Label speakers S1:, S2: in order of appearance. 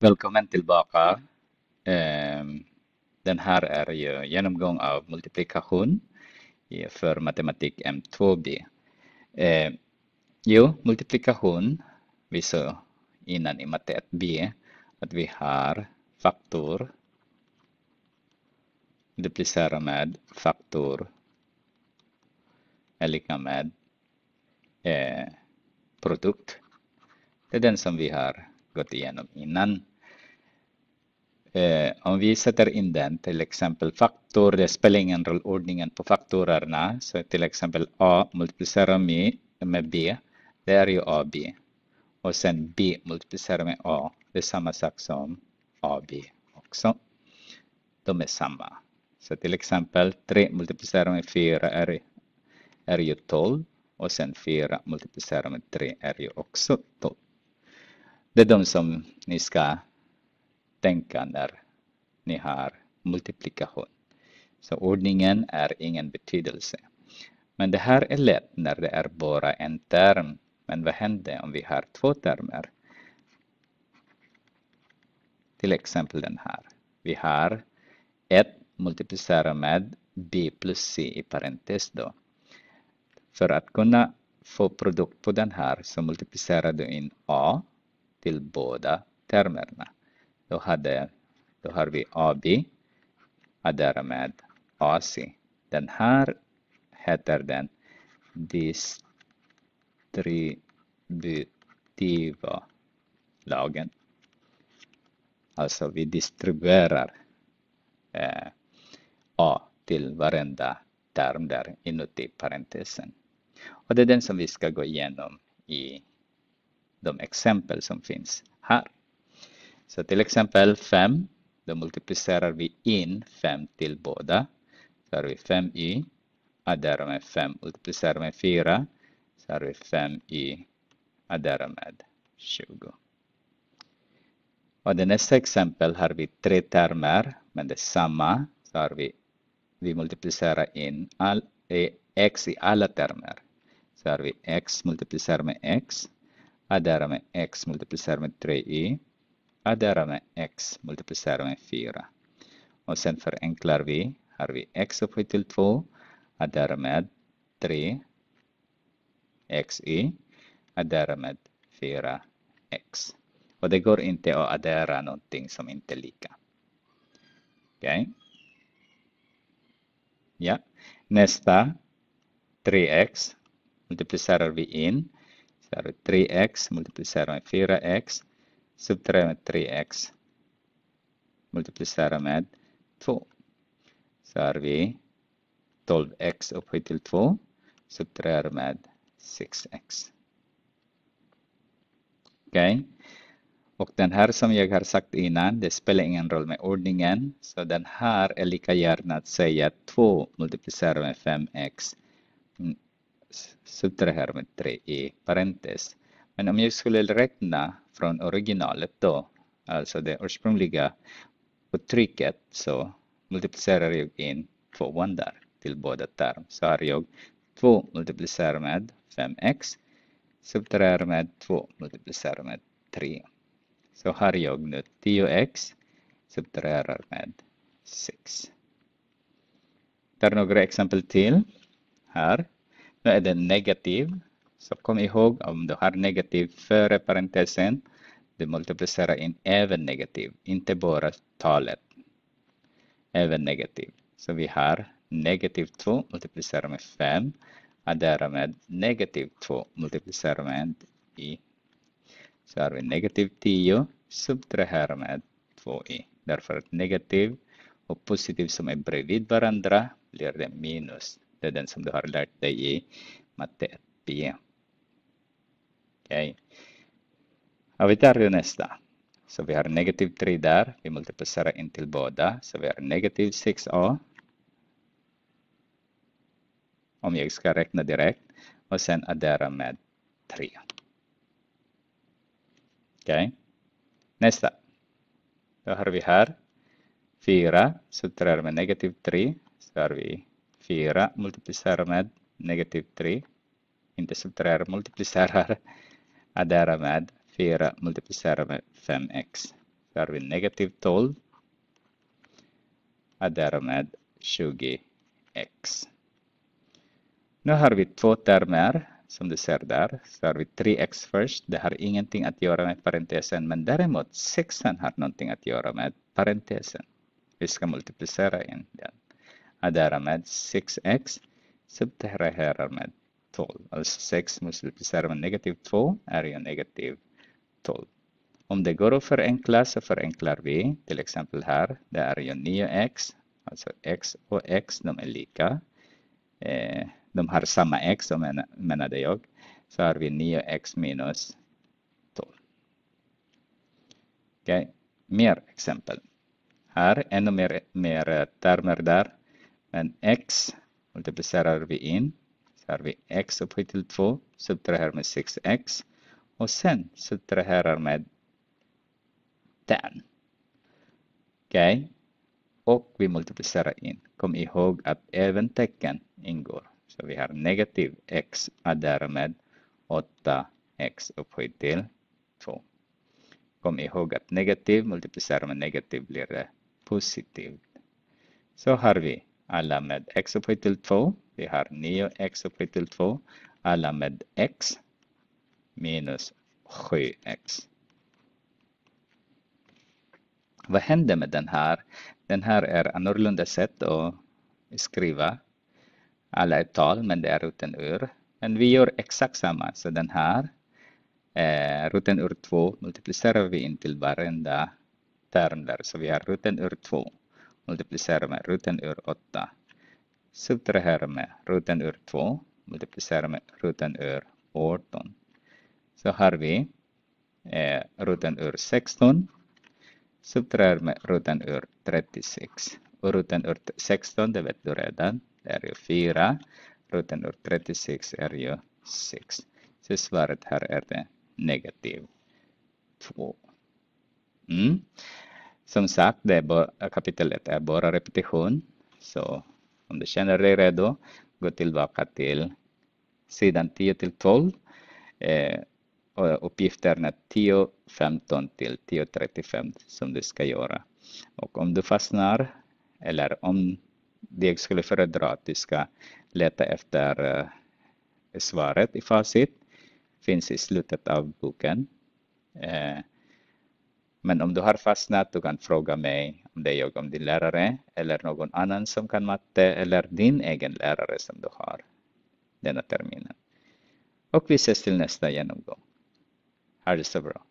S1: Välkommen tillbaka. Ehm, den här är ju genomgång av multiplikation för matematik M2B. Ehm, jo, multiplikation, vi såg innan i matematik 1B att vi har faktor duplicera med faktor är lika med eh, produkt. Det är den som vi har gått igenom innan. Eh, om vi sätter in den, till exempel faktor, det spelar ingen roll ordningen på faktorerna. Så till exempel A multiplicerar med, med B, det är ju AB. Och sen B multiplicerar med A, det är samma sak som AB också. De är samma. Så till exempel 3 multiplicerar med 4 är, är ju 12 och sen 4 multiplicerar med 3 är ju också 12. Det är de som ni ska tänka när ni har multiplikation. Så ordningen är ingen betydelse. Men det här är lätt när det är bara en term. Men vad händer om vi har två termer? Till exempel den här. Vi har 1 multiplicerat med b plus c i parentes då. För att kunna få produkt på den här så multiplicerar du in a till båda termerna. Då, hade, då har vi AB och därmed AC. Den här heter den distributiva lagen. Alltså vi distribuerar eh, A till varenda term där inuti parentesen. Och det är den som vi ska gå igenom i de exempel som finns här. Så till exempel 5, då multiplicerar vi in 5 till båda. Så har vi 5y, adderar med 5, multiplicerar med 4. Så har vi 5y, adderar med 20. Och det nästa exempel har vi tre termer, men det är samma. Så har vi, vi multiplicerar in all, eh, x i alla termer. Så har vi x multiplicerar med x. Adare med x multiplicerat med 3 y Adare med x multiplicerat med 4. Och sen förenklar vi. Har vi x upphöjt till 2. Adare med 3. xy Adare med 4x. Och det går inte att addera någonting som inte är lika. Okej. Okay. Ja. Nästa. 3x multiplicerar vi in. Så 3x multiplicerar med 4x, subtraherar med 3x, multiplicerar med 2. Så har vi 12x upphöjt till 2, subtraherar med 6x. Okej. Okay. Och den här som jag har sagt innan, det spelar ingen roll med ordningen. Så den här är lika gärna att säga 2 multiplicerar med 5x subtraherar med 3 i parentes. Men om jag skulle räkna från originalet då, alltså det ursprungliga uttrycket, så multiplicerar jag in tvåan där till båda term. Så har jag 2 multiplicerar med 5x, subtraherar med 2 multiplicerar med 3. Så har jag nu 10x subtraherar med 6. Tar några exempel till här. Nu är det negative. Så kom ihåg om du har negativ före parentesen, du multiplicerar in även negativ, inte bara talet. Även negativ. Så vi har negativ 2 multiplicerar med 5, adderar med negativ 2 multiplicerar med i. Så har vi negativ 10 subtraherar med 2i. Därför att negativ och positiv som är bredvid varandra blir det minus det är den som du har lärt dig i matte 1b. Okay. Ja, vi tar ju nästa. Så vi har negativ 3 där. Vi multiplicerar in till båda. Så vi har negativ 6a. Om jag ska räkna direkt. Och sen addera med 3. Okay. Nästa. Då har vi här 4. Subtraherar med negativ 3. Så har vi 4 multiplicerar med negativ 3. Inte subtraherar, multiplicerar Addera med 4 multiplicerar med 5x. Så har vi negativ 12 Addera med 20x. Nu har vi två termer som du ser där. Så har vi 3x först. Det har ingenting att göra med parentesen. Men däremot 6 har någonting att göra med parentesen. Vi ska multiplicera in den med 6x subtraherar med 12. Alltså 6 multiplicerar med negativ 2 är ju negativ 12. Om det går att förenkla så förenklar vi till exempel här. Det är ju 9x, alltså x och x, de är lika. Eh, de har samma x, menade jag. Så har vi 9x minus 12. Okej, okay. mer exempel. Här, ännu mer, mer termer där. Men x multiplicerar vi in. Så har vi x upphöjt till 2, subtraherar med 6x och sen subtraherar med 10. Okej? Okay. Och vi multiplicerar in. Kom ihåg att även tecken ingår. Så vi har negativ x adderar med 8x upphöjt till 2. Kom ihåg att negativ multiplicerar med negativ blir det positivt. Så har vi alla med x upphöjt till 2. Vi har 9x upphöjt till 2. Alla med x minus 7x. Vad händer med den här? Den här är annorlunda sätt att skriva alla är tal, men det är ruten ur. Men vi gör exakt samma, så den här eh, roten ur 2 multiplicerar vi in till varenda term där, så vi har ruten ur 2 multiplicerar med ruten ur 8. Subtraherar med ruten ur 2. Multiplicerar med ruten ur 18. Så har vi eh, roten ur 16. Subtraherar med ruten ur 36. Och roten ur 16, det vet du redan, det är ju 4. Ruten ur 36 är ju 6. Så svaret här är det negativ 2. Mm. Som sagt, det är kapitel 1 är bara repetition. Så om du känner dig redo, gå tillbaka till sidan 10 till 12. Eh, och uppgifterna 10, 15 till 10, 35 som du ska göra. Och om du fastnar eller om det skulle föredra att du ska leta efter eh, svaret i facit finns i slutet av boken. Eh, men om du har fastnat, du kan fråga mig om det är jag, om din lärare eller någon annan som kan matte eller din egen lärare som du har denna terminen. Och vi ses till nästa genomgång. Ha det så bra.